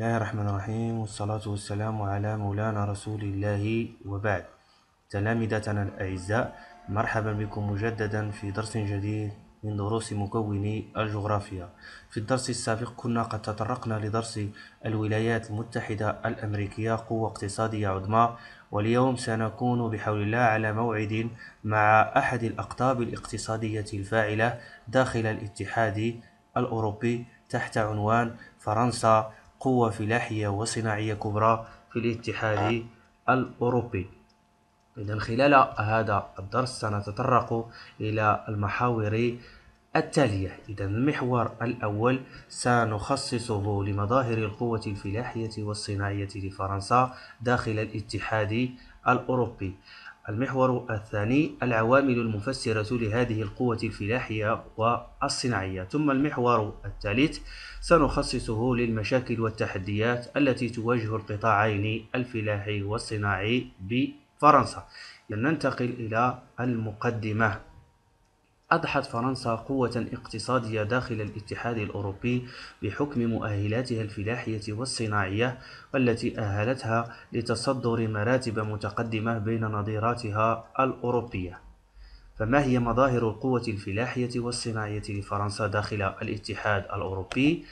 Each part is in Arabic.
الله الرحمن الرحيم والصلاة والسلام على مولانا رسول الله وبعد تلامذتنا الأعزاء مرحبا بكم مجددا في درس جديد من دروس مكون الجغرافيا في الدرس السابق كنا قد تطرقنا لدرس الولايات المتحدة الأمريكية قوة اقتصادية عظمى واليوم سنكون بحول الله على موعد مع أحد الأقطاب الاقتصادية الفاعلة داخل الاتحاد الأوروبي تحت عنوان فرنسا قوة فلاحية وصناعية كبرى في الاتحاد الأوروبي إذا خلال هذا الدرس سنتطرق إلى المحاور التالية إذا المحور الأول سنخصصه لمظاهر القوة الفلاحية والصناعية لفرنسا داخل الاتحاد الأوروبي المحور الثاني العوامل المفسرة لهذه القوة الفلاحية والصناعية ثم المحور الثالث سنخصصه للمشاكل والتحديات التي تواجه القطاعين الفلاحي والصناعي بفرنسا لننتقل إلى المقدمة أضحت فرنسا قوة اقتصادية داخل الاتحاد الأوروبي بحكم مؤهلاتها الفلاحية والصناعية والتي أهلتها لتصدر مراتب متقدمة بين نظيراتها الأوروبية فما هي مظاهر القوة الفلاحية والصناعية لفرنسا داخل الاتحاد الأوروبي؟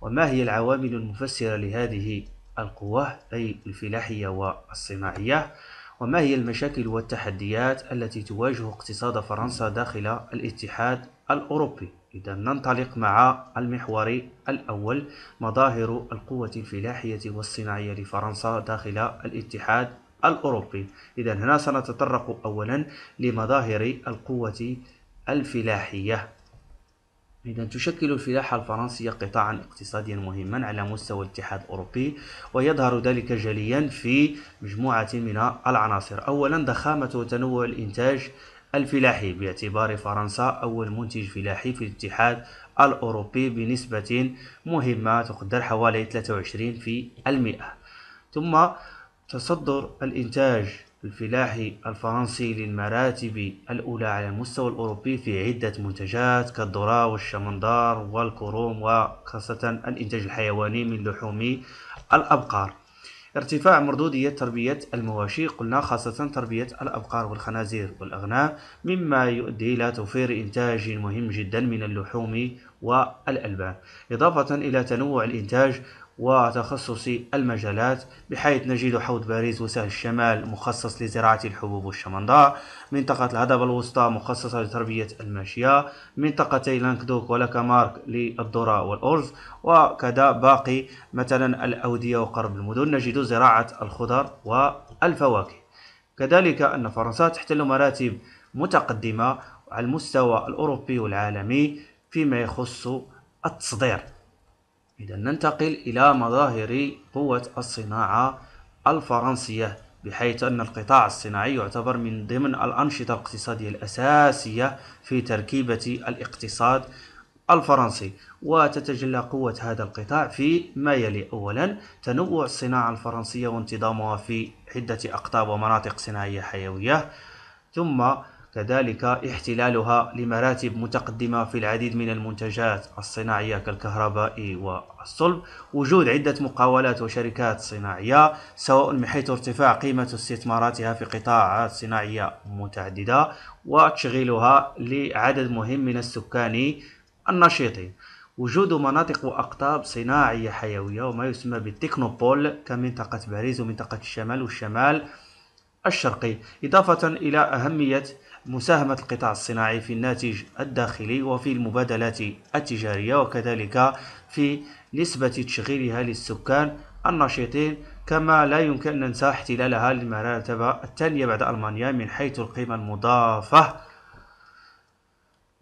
وما هي العوامل المفسرة لهذه القوة أي الفلاحية والصناعية؟ وما هي المشاكل والتحديات التي تواجه اقتصاد فرنسا داخل الاتحاد الأوروبي؟ إذا ننطلق مع المحور الأول مظاهر القوة الفلاحية والصناعية لفرنسا داخل الاتحاد الأوروبي إذا هنا سنتطرق أولا لمظاهر القوة الفلاحية إذا تشكل الفلاحة الفرنسية قطاعا اقتصاديا مهما على مستوى الاتحاد الأوروبي ويظهر ذلك جليا في مجموعة من العناصر أولا ضخامة وتنوع الإنتاج الفلاحي باعتبار فرنسا أول منتج فلاحي في الاتحاد الأوروبي بنسبة مهمة تقدر حوالي 23% ثم تصدر الإنتاج الفلاح الفرنسي للمراتب الأولى على المستوى الأوروبي في عدة منتجات كالذرة والشمندار والكروم وخاصة الإنتاج الحيواني من لحوم الأبقار ارتفاع مردودية تربية المواشي قلنا خاصة تربية الأبقار والخنازير والأغنام مما يؤدي إلى توفير إنتاج مهم جدا من اللحوم والألبان إضافة إلى تنوع الإنتاج وتخصصي المجالات بحيث نجد حوض باريس وسهل الشمال مخصص لزراعة الحبوب والشمندار منطقة الهضبة الوسطى مخصصة لتربية الماشية منطقتي لانكدوك ولاكامارك للذرة والأرز وكذا باقي مثلا الأودية وقرب المدن نجد زراعة الخضر والفواكه كذلك أن فرنسا تحتل مراتب متقدمة على المستوى الأوروبي والعالمي فيما يخص التصدير إذا ننتقل إلى مظاهر قوة الصناعة الفرنسية بحيث أن القطاع الصناعي يعتبر من ضمن الأنشطة الاقتصادية الأساسية في تركيبة الاقتصاد الفرنسي وتتجلى قوة هذا القطاع في ما يلي أولا تنوع الصناعة الفرنسية وانتظامها في عدة أقطاب ومناطق صناعية حيوية ثم كذلك احتلالها لمراتب متقدمة في العديد من المنتجات الصناعية كالكهرباء والصلب وجود عدة مقاولات وشركات صناعية سواء من حيث ارتفاع قيمة استثماراتها في قطاعات صناعية متعددة وتشغيلها لعدد مهم من السكان النشيطين وجود مناطق وأقطاب صناعية حيوية وما يسمى بالتكنوبول كمنطقة باريس ومنطقة الشمال والشمال الشرقي إضافة إلى أهمية مساهمة القطاع الصناعي في الناتج الداخلي وفي المبادلات التجارية وكذلك في نسبة تشغيلها للسكان النشيطين كما لا يمكن أن ننسى احتلالها للمرتبة الثانية بعد ألمانيا من حيث القيمة المضافة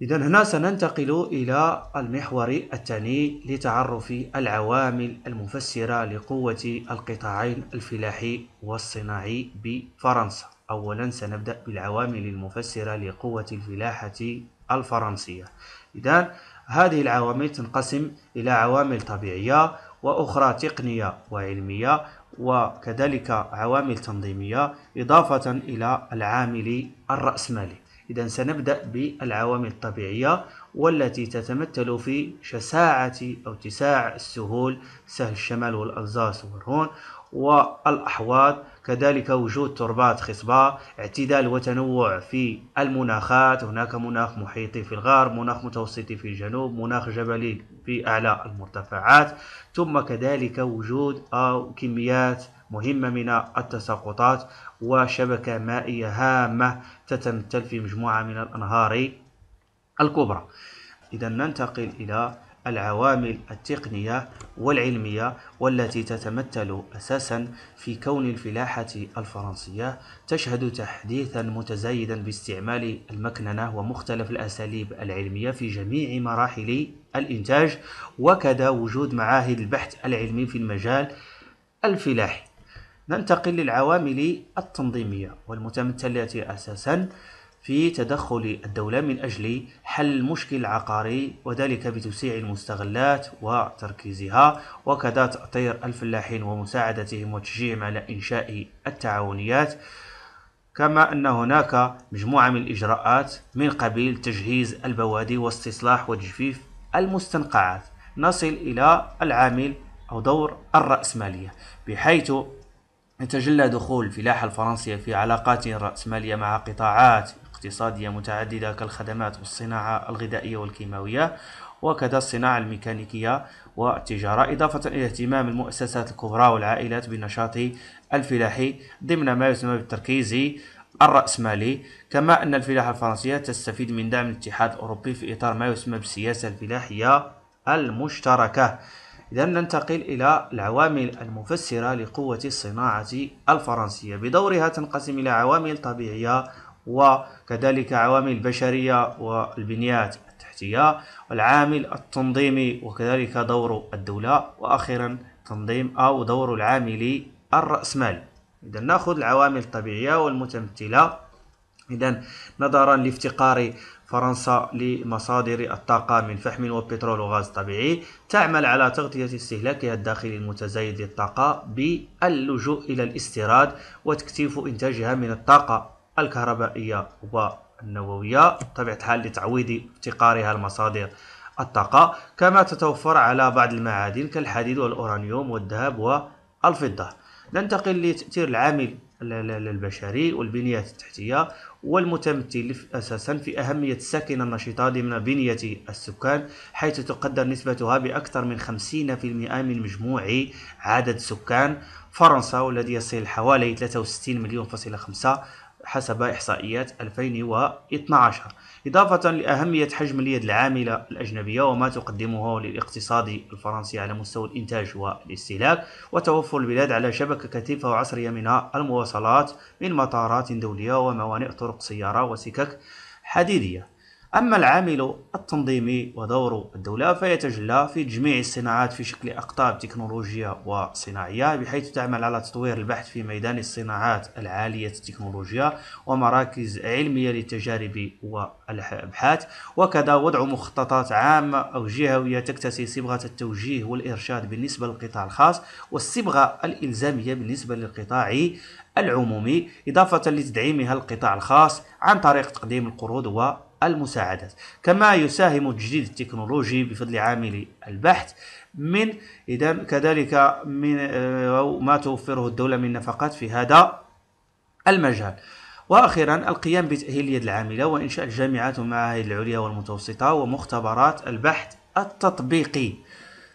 إذا هنا سننتقل إلى المحور الثاني لتعرف العوامل المفسرة لقوة القطاعين الفلاحي والصناعي بفرنسا أولا سنبدأ بالعوامل المفسرة لقوة الفلاحة الفرنسية إذا هذه العوامل تنقسم إلى عوامل طبيعية وأخرى تقنية وعلمية وكذلك عوامل تنظيمية إضافة إلى العامل الرأسمالي إذا سنبدأ بالعوامل الطبيعية والتي تتمثل في شساعة أو اتساع السهول سهل الشمال والألزاس والرون والأحواض كذلك وجود تربات خصبة اعتدال وتنوع في المناخات هناك مناخ محيطي في الغار مناخ متوسطي في الجنوب مناخ جبلي في أعلى المرتفعات ثم كذلك وجود أو آه، كميات مهمة من التساقطات وشبكة مائية هامة تتمثل في مجموعة من الأنهار الكبرى إذا ننتقل إلى العوامل التقنية والعلمية والتي تتمثل أساسا في كون الفلاحة الفرنسية تشهد تحديثا متزايدا باستعمال المكننة ومختلف الأساليب العلمية في جميع مراحل الإنتاج وكذا وجود معاهد البحث العلمي في المجال الفلاحي ننتقل للعوامل التنظيمية والمتمثلة أساسا في تدخل الدولة من أجل حل المشكل العقاري وذلك بتوسيع المستغلات وتركيزها وكذا تأطير الفلاحين ومساعدتهم وتشجيعهم على إنشاء التعاونيات كما أن هناك مجموعة من الإجراءات من قبيل تجهيز البوادي واستصلاح وتجفيف المستنقعات نصل إلى العامل أو دور الرأسمالية بحيث يتجلى دخول الفلاحة الفرنسية في علاقات رأسمالية مع قطاعات اقتصادية متعددة كالخدمات والصناعة الغذائية والكيماوية وكذا الصناعة الميكانيكية والتجارة إضافة إلى اهتمام المؤسسات الكبرى والعائلات بالنشاط الفلاحي ضمن ما يسمى بالتركيز الرأسمالي كما أن الفلاحة الفرنسية تستفيد من دعم الاتحاد الأوروبي في إطار ما يسمى بالسياسة الفلاحية المشتركة إذا ننتقل إلى العوامل المفسرة لقوة الصناعة الفرنسية بدورها تنقسم إلى عوامل طبيعية وكذلك عوامل البشرية والبنيات التحتية والعامل التنظيمي وكذلك دور الدولة وأخيرا تنظيم أو دور العامل الرأسمالي إذا نأخذ العوامل الطبيعية والمتمثلة إذا نظرا لافتقار فرنسا لمصادر الطاقة من فحم وبترول وغاز طبيعي تعمل على تغطية استهلاكها الداخلي المتزايد للطاقة باللجوء إلى الاستيراد وتكثيف إنتاجها من الطاقة الكهربائية والنووية بطبيعة الحال لتعويض افتقارها لمصادر الطاقة كما تتوفر على بعض المعادن كالحديد والأورانيوم والذهب والفضة ننتقل لتأثير العامل البشري والبنية التحتية والمتمثل أساسا في أهمية الساكنة النشطة ضمن بنية السكان حيث تقدر نسبتها بأكثر من 50% من مجموع عدد سكان فرنسا والذي يصل حوالي 63 مليون فاصلة خمسة حسب إحصائيات 2012 إضافة لأهمية حجم اليد العاملة الأجنبية وما تقدمه للاقتصاد الفرنسي على مستوى الإنتاج والاستهلاك وتوفر البلاد على شبكة كثيفة وعصرية من المواصلات من مطارات دولية وموانئ طرق سيارة وسكك حديدية أما العامل التنظيمي ودور الدولة فيتجلى في تجميع الصناعات في شكل أقطاب تكنولوجية وصناعية بحيث تعمل على تطوير البحث في ميدان الصناعات العالية التكنولوجيا ومراكز علمية للتجارب والأبحاث وكذا وضع مخططات عامة أو جهوية تكتسي صبغة التوجيه والإرشاد بالنسبة للقطاع الخاص والصبغة الإلزامية بالنسبة للقطاع العمومي إضافة لتدعيمها القطاع الخاص عن طريق تقديم القروض و المساعدات كما يساهم تجديد التكنولوجي بفضل عامل البحث من إذا كذلك من آه، ما توفره الدولة من نفقات في هذا المجال واخيرا القيام بتاهيل اليد العامله وانشاء الجامعات والمعاهد العليا والمتوسطه ومختبرات البحث التطبيقي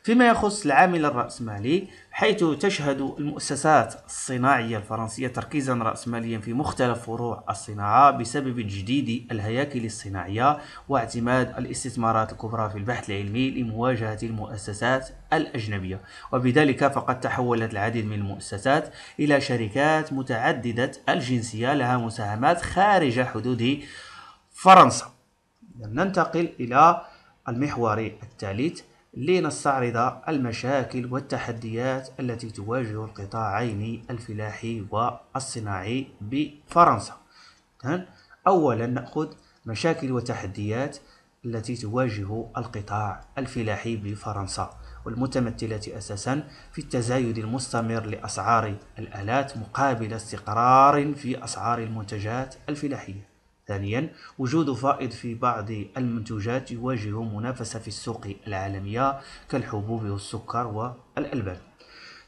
فيما يخص العامل الرأسمالي حيث تشهد المؤسسات الصناعية الفرنسية تركيزا رأسماليا في مختلف فروع الصناعة بسبب تجديد الهياكل الصناعية واعتماد الاستثمارات الكبرى في البحث العلمي لمواجهة المؤسسات الأجنبية وبذلك فقد تحولت العديد من المؤسسات إلى شركات متعددة الجنسية لها مساهمات خارج حدود فرنسا ننتقل إلى المحور الثالث لنستعرض المشاكل والتحديات التي تواجه القطاعين الفلاحي والصناعي بفرنسا أولا نأخذ مشاكل وتحديات التي تواجه القطاع الفلاحي بفرنسا والمتمثلة أساسا في التزايد المستمر لأسعار الآلات مقابل استقرار في أسعار المنتجات الفلاحية ثانيا وجود فائض في بعض المنتوجات يواجه منافسة في السوق العالمية كالحبوب والسكر والألبان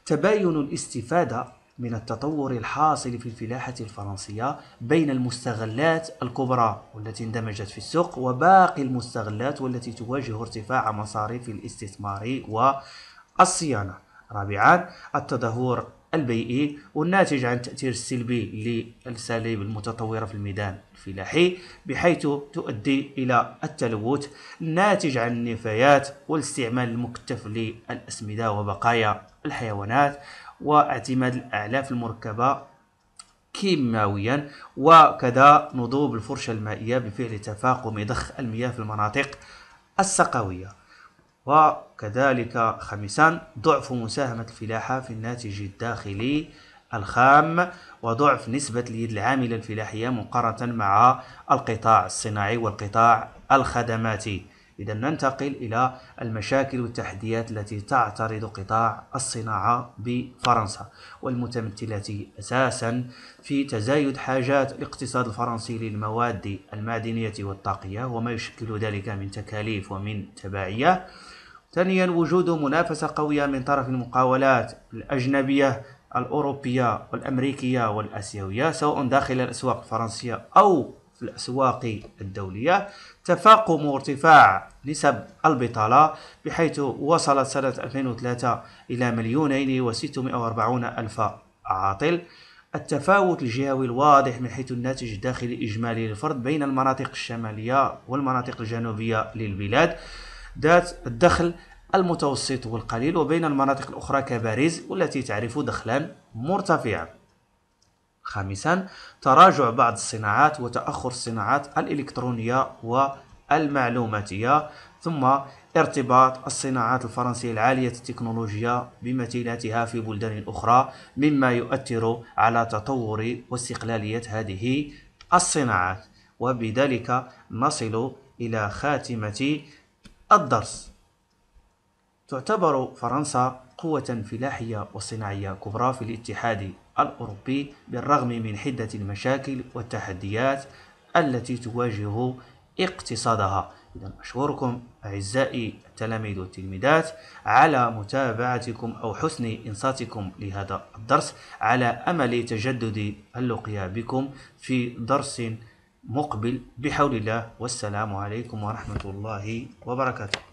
تباين الاستفادة من التطور الحاصل في الفلاحة الفرنسية بين المستغلات الكبرى والتي اندمجت في السوق وباقي المستغلات والتي تواجه ارتفاع مصاريف الاستثمار والصيانة رابعا التدهور البيئي والناتج عن التأثير السلبي للأساليب المتطورة في الميدان الفلاحي بحيث تؤدي إلى التلوث الناتج عن النفايات والاستعمال المكتف للأسمدة وبقايا الحيوانات واعتماد الأعلاف المركبة كيماويا وكذا نضوب الفرشة المائية بفعل تفاقم ضخ المياه في المناطق السقوية وكذلك خامسا ضعف مساهمة الفلاحة في الناتج الداخلي الخام وضعف نسبة اليد العاملة الفلاحية مقارنة مع القطاع الصناعي والقطاع الخدماتي إذا ننتقل إلى المشاكل والتحديات التي تعترض قطاع الصناعة بفرنسا والمتمثلة أساسا في تزايد حاجات الاقتصاد الفرنسي للمواد المعدنية والطاقية وما يشكل ذلك من تكاليف ومن تبعية ثانيا وجود منافسة قوية من طرف المقاولات الأجنبية الأوروبية والأمريكية والآسيوية سواء داخل الأسواق الفرنسية أو في الأسواق الدولية تفاقم ارتفاع نسب البطالة بحيث وصلت سنة 2003 إلى مليونين وستمائة وأربعون ألف عاطل التفاوت الجهوي الواضح من حيث الناتج الداخلي الإجمالي للفرد بين المناطق الشمالية والمناطق الجنوبية للبلاد ذات الدخل المتوسط والقليل وبين المناطق الأخرى كباريس والتي تعرف دخلا مرتفعا خامسا تراجع بعض الصناعات وتأخر الصناعات الإلكترونية والمعلوماتية ثم ارتباط الصناعات الفرنسية العالية التكنولوجيا بمثيلاتها في بلدان أخرى مما يؤثر على تطور واستقلالية هذه الصناعات وبذلك نصل إلى خاتمة الدرس تعتبر فرنسا قوة فلاحية وصناعية كبرى في الاتحاد الأوروبي بالرغم من حدة المشاكل والتحديات التي تواجه اقتصادها إذا أشكركم أعزائي التلاميذ والتلميذات على متابعتكم أو حسن إنصاتكم لهذا الدرس على أمل تجدد اللقيا بكم في درس مقبل بحول الله والسلام عليكم ورحمة الله وبركاته